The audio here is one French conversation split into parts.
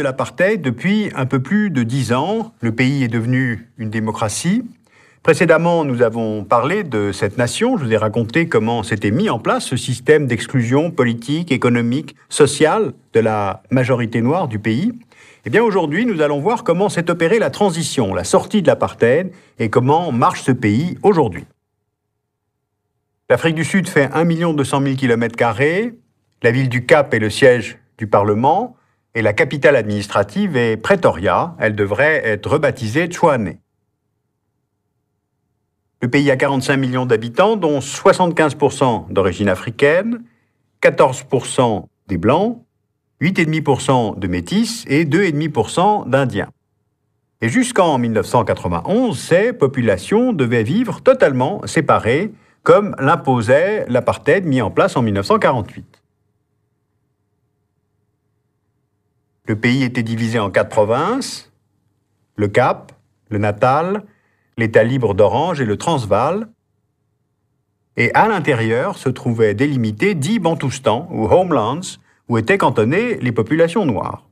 de l'apartheid depuis un peu plus de dix ans. Le pays est devenu une démocratie. Précédemment, nous avons parlé de cette nation. Je vous ai raconté comment s'était mis en place ce système d'exclusion politique, économique, sociale de la majorité noire du pays. Eh bien, aujourd'hui, nous allons voir comment s'est opérée la transition, la sortie de l'apartheid et comment marche ce pays aujourd'hui. L'Afrique du Sud fait 1 200 kilomètres carrés. La ville du Cap est le siège du Parlement et la capitale administrative est Pretoria, elle devrait être rebaptisée Tshwane. Le pays a 45 millions d'habitants, dont 75% d'origine africaine, 14% des Blancs, 8,5% de Métis et 2,5% d'Indiens. Et jusqu'en 1991, ces populations devaient vivre totalement séparées, comme l'imposait l'apartheid mis en place en 1948. Le pays était divisé en quatre provinces, le Cap, le Natal, l'État libre d'Orange et le Transvaal. Et à l'intérieur se trouvaient délimités dix bantoustans ou homelands où étaient cantonnées les populations noires.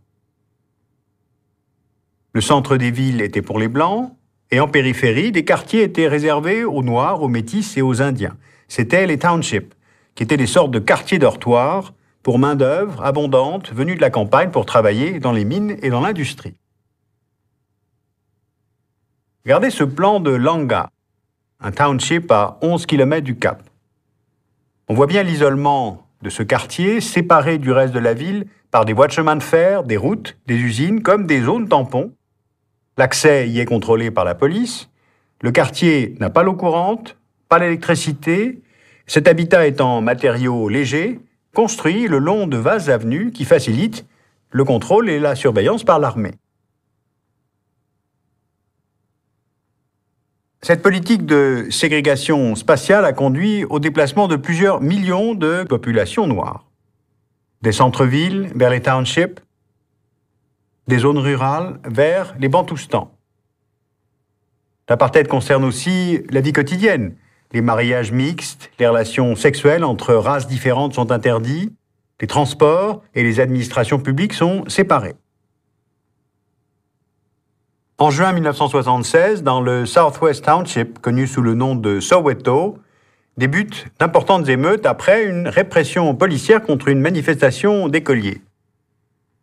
Le centre des villes était pour les Blancs, et en périphérie, des quartiers étaient réservés aux Noirs, aux Métis et aux Indiens. C'étaient les townships, qui étaient des sortes de quartiers dortoirs pour main-d'œuvre abondante venue de la campagne pour travailler dans les mines et dans l'industrie. Regardez ce plan de Langa, un township à 11 km du Cap. On voit bien l'isolement de ce quartier, séparé du reste de la ville par des voies de chemin de fer, des routes, des usines, comme des zones tampons. L'accès y est contrôlé par la police. Le quartier n'a pas l'eau courante, pas l'électricité. Cet habitat est en matériaux légers construit le long de vastes avenues qui facilitent le contrôle et la surveillance par l'armée. Cette politique de ségrégation spatiale a conduit au déplacement de plusieurs millions de populations noires. Des centres-villes vers les townships, des zones rurales vers les bantoustans. L'apartheid concerne aussi la vie quotidienne, les mariages mixtes, les relations sexuelles entre races différentes sont interdits, les transports et les administrations publiques sont séparés. En juin 1976, dans le Southwest Township, connu sous le nom de Soweto, débutent d'importantes émeutes après une répression policière contre une manifestation d'écoliers.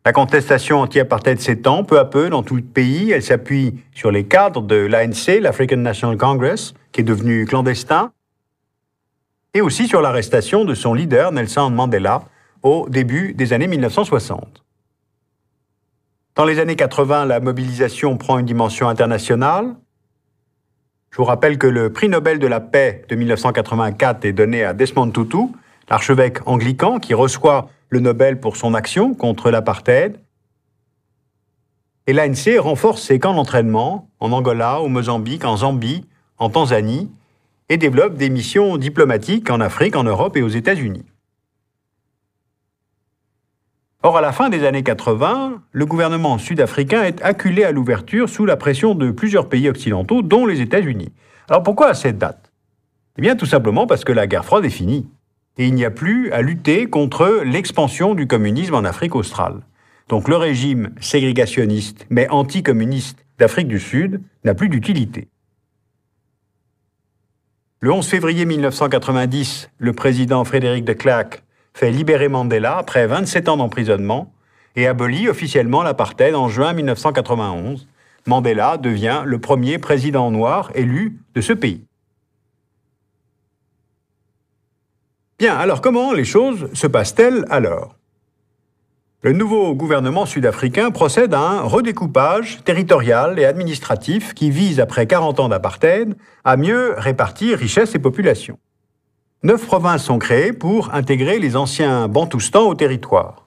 La contestation anti-apartheid s'étend peu à peu dans tout le pays. Elle s'appuie sur les cadres de l'ANC, l'African National Congress, qui est devenu clandestin, et aussi sur l'arrestation de son leader, Nelson Mandela, au début des années 1960. Dans les années 80, la mobilisation prend une dimension internationale. Je vous rappelle que le prix Nobel de la paix de 1984 est donné à Desmond Tutu, l'archevêque anglican qui reçoit le Nobel pour son action contre l'apartheid. Et l'ANC renforce ses camps d'entraînement en Angola, au Mozambique, en Zambie, en Tanzanie, et développe des missions diplomatiques en Afrique, en Europe et aux États-Unis. Or, à la fin des années 80, le gouvernement sud-africain est acculé à l'ouverture sous la pression de plusieurs pays occidentaux, dont les États-Unis. Alors pourquoi à cette date Eh bien tout simplement parce que la guerre froide est finie et il n'y a plus à lutter contre l'expansion du communisme en Afrique australe. Donc le régime ségrégationniste mais anticommuniste d'Afrique du Sud n'a plus d'utilité. Le 11 février 1990, le président Frédéric de Klerk fait libérer Mandela après 27 ans d'emprisonnement et abolit officiellement l'apartheid en juin 1991. Mandela devient le premier président noir élu de ce pays. Bien, alors comment les choses se passent-elles alors Le nouveau gouvernement sud-africain procède à un redécoupage territorial et administratif qui vise, après 40 ans d'apartheid, à mieux répartir richesses et populations. Neuf provinces sont créées pour intégrer les anciens Bantoustans au territoire.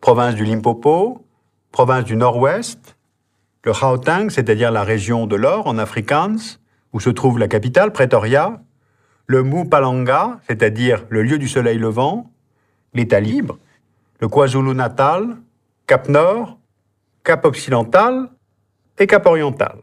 Province du Limpopo, province du Nord-Ouest, le Gauteng, c'est-à-dire la région de l'or en afrikaans, où se trouve la capitale, Pretoria, le Mupalanga, c'est-à-dire le lieu du soleil levant, l'État libre, le KwaZulu-Natal, Cap Nord, Cap Occidental et Cap Oriental.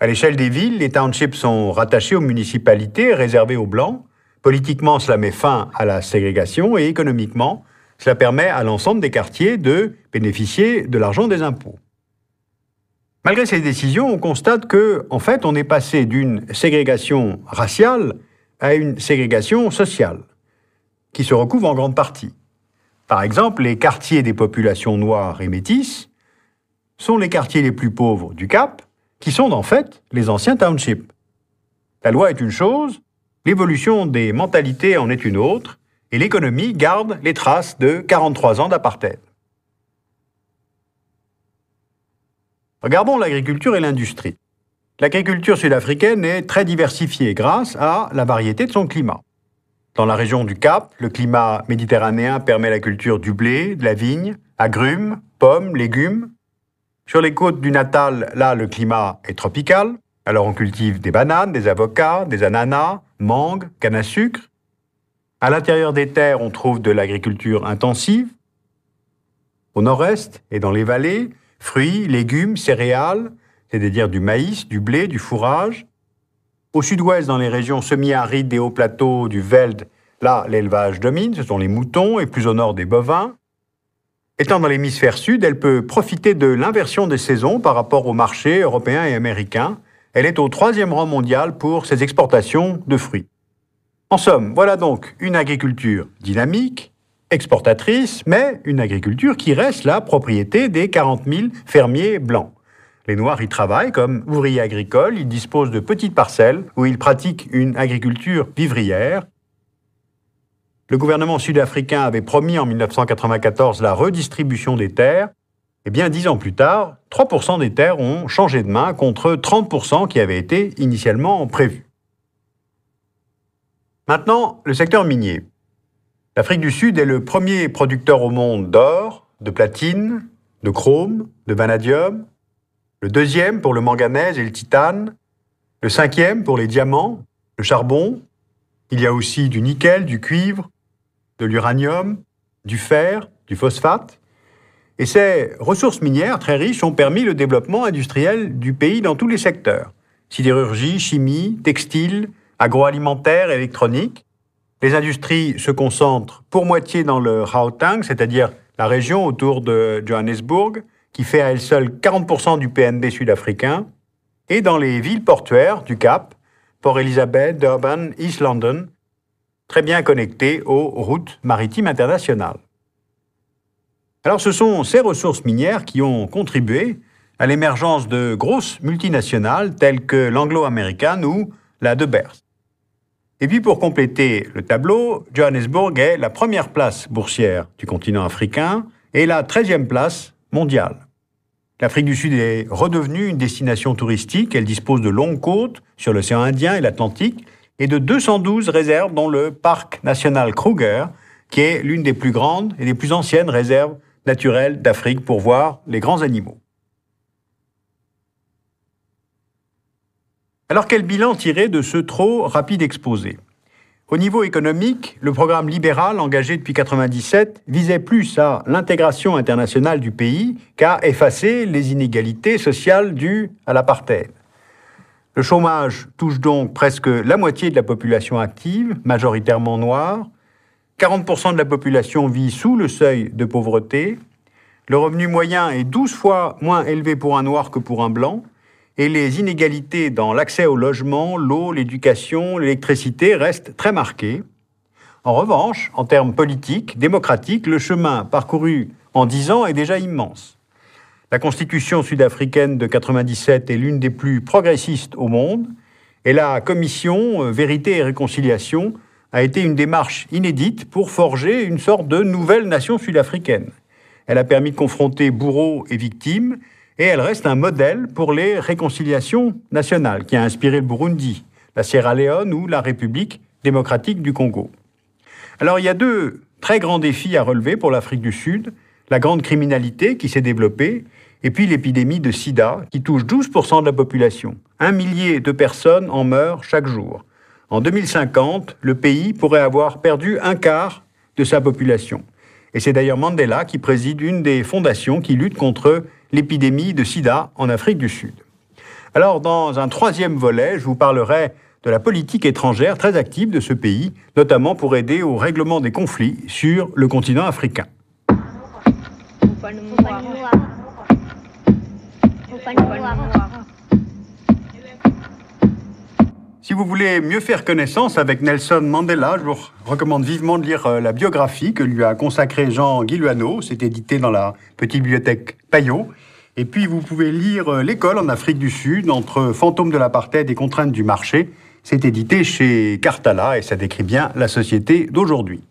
À l'échelle des villes, les townships sont rattachés aux municipalités réservées aux Blancs. Politiquement, cela met fin à la ségrégation et économiquement, cela permet à l'ensemble des quartiers de bénéficier de l'argent des impôts. Malgré ces décisions, on constate que, en fait, on est passé d'une ségrégation raciale à une ségrégation sociale, qui se recouvre en grande partie. Par exemple, les quartiers des populations noires et métisses sont les quartiers les plus pauvres du Cap, qui sont en fait les anciens townships. La loi est une chose, l'évolution des mentalités en est une autre, et l'économie garde les traces de 43 ans d'apartheid. Regardons l'agriculture et l'industrie. L'agriculture sud-africaine est très diversifiée grâce à la variété de son climat. Dans la région du Cap, le climat méditerranéen permet la culture du blé, de la vigne, agrumes, pommes, légumes. Sur les côtes du Natal, là, le climat est tropical. Alors on cultive des bananes, des avocats, des ananas, mangues, canne à sucre. À l'intérieur des terres, on trouve de l'agriculture intensive. Au nord-est et dans les vallées, fruits, légumes, céréales, c'est-à-dire du maïs, du blé, du fourrage. Au sud-ouest, dans les régions semi-arides des hauts plateaux du Veld, là, l'élevage domine, ce sont les moutons et plus au nord des bovins. Étant dans l'hémisphère sud, elle peut profiter de l'inversion des saisons par rapport aux marchés européens et américains. Elle est au troisième rang mondial pour ses exportations de fruits. En somme, voilà donc une agriculture dynamique, exportatrice, mais une agriculture qui reste la propriété des 40 000 fermiers blancs. Les Noirs y travaillent comme ouvriers agricoles, ils disposent de petites parcelles où ils pratiquent une agriculture vivrière. Le gouvernement sud-africain avait promis en 1994 la redistribution des terres. Eh bien, dix ans plus tard, 3% des terres ont changé de main contre 30% qui avaient été initialement prévus. Maintenant, le secteur minier. L'Afrique du Sud est le premier producteur au monde d'or, de platine, de chrome, de vanadium, le deuxième pour le manganèse et le titane, le cinquième pour les diamants, le charbon, il y a aussi du nickel, du cuivre, de l'uranium, du fer, du phosphate, et ces ressources minières très riches ont permis le développement industriel du pays dans tous les secteurs, sidérurgie, chimie, textile, agroalimentaire, électronique, les industries se concentrent pour moitié dans le Gauteng, c'est-à-dire la région autour de Johannesburg, qui fait à elle seule 40% du PNB sud-africain, et dans les villes portuaires du Cap, Port Elizabeth, Durban, East London, très bien connectées aux routes maritimes internationales. Alors ce sont ces ressources minières qui ont contribué à l'émergence de grosses multinationales telles que langlo américaine ou la De Beers. Et puis pour compléter le tableau, Johannesburg est la première place boursière du continent africain et la 13e place mondiale. L'Afrique du Sud est redevenue une destination touristique, elle dispose de longues côtes sur l'océan Indien et l'Atlantique et de 212 réserves dont le parc national Kruger, qui est l'une des plus grandes et des plus anciennes réserves naturelles d'Afrique pour voir les grands animaux. Alors quel bilan tirer de ce trop rapide exposé Au niveau économique, le programme libéral engagé depuis 1997 visait plus à l'intégration internationale du pays qu'à effacer les inégalités sociales dues à l'apartheid. Le chômage touche donc presque la moitié de la population active, majoritairement noire. 40% de la population vit sous le seuil de pauvreté. Le revenu moyen est 12 fois moins élevé pour un noir que pour un blanc et les inégalités dans l'accès au logement, l'eau, l'éducation, l'électricité restent très marquées. En revanche, en termes politiques, démocratiques, le chemin parcouru en dix ans est déjà immense. La constitution sud-africaine de 1997 est l'une des plus progressistes au monde, et la commission euh, Vérité et Réconciliation a été une démarche inédite pour forger une sorte de nouvelle nation sud-africaine. Elle a permis de confronter bourreaux et victimes, et elle reste un modèle pour les réconciliations nationales qui a inspiré le Burundi, la Sierra Leone ou la République démocratique du Congo. Alors il y a deux très grands défis à relever pour l'Afrique du Sud, la grande criminalité qui s'est développée et puis l'épidémie de sida qui touche 12% de la population. Un millier de personnes en meurent chaque jour. En 2050, le pays pourrait avoir perdu un quart de sa population. Et c'est d'ailleurs Mandela qui préside une des fondations qui lutte contre l'épidémie de sida en Afrique du Sud. Alors, dans un troisième volet, je vous parlerai de la politique étrangère très active de ce pays, notamment pour aider au règlement des conflits sur le continent africain. Si vous voulez mieux faire connaissance avec Nelson Mandela, je vous recommande vivement de lire euh, la biographie que lui a consacrée Jean Guilluano. C'est édité dans la petite bibliothèque Payot. Et puis, vous pouvez lire euh, L'école en Afrique du Sud, entre fantômes de l'apartheid et contraintes du marché. C'est édité chez Cartala et ça décrit bien la société d'aujourd'hui.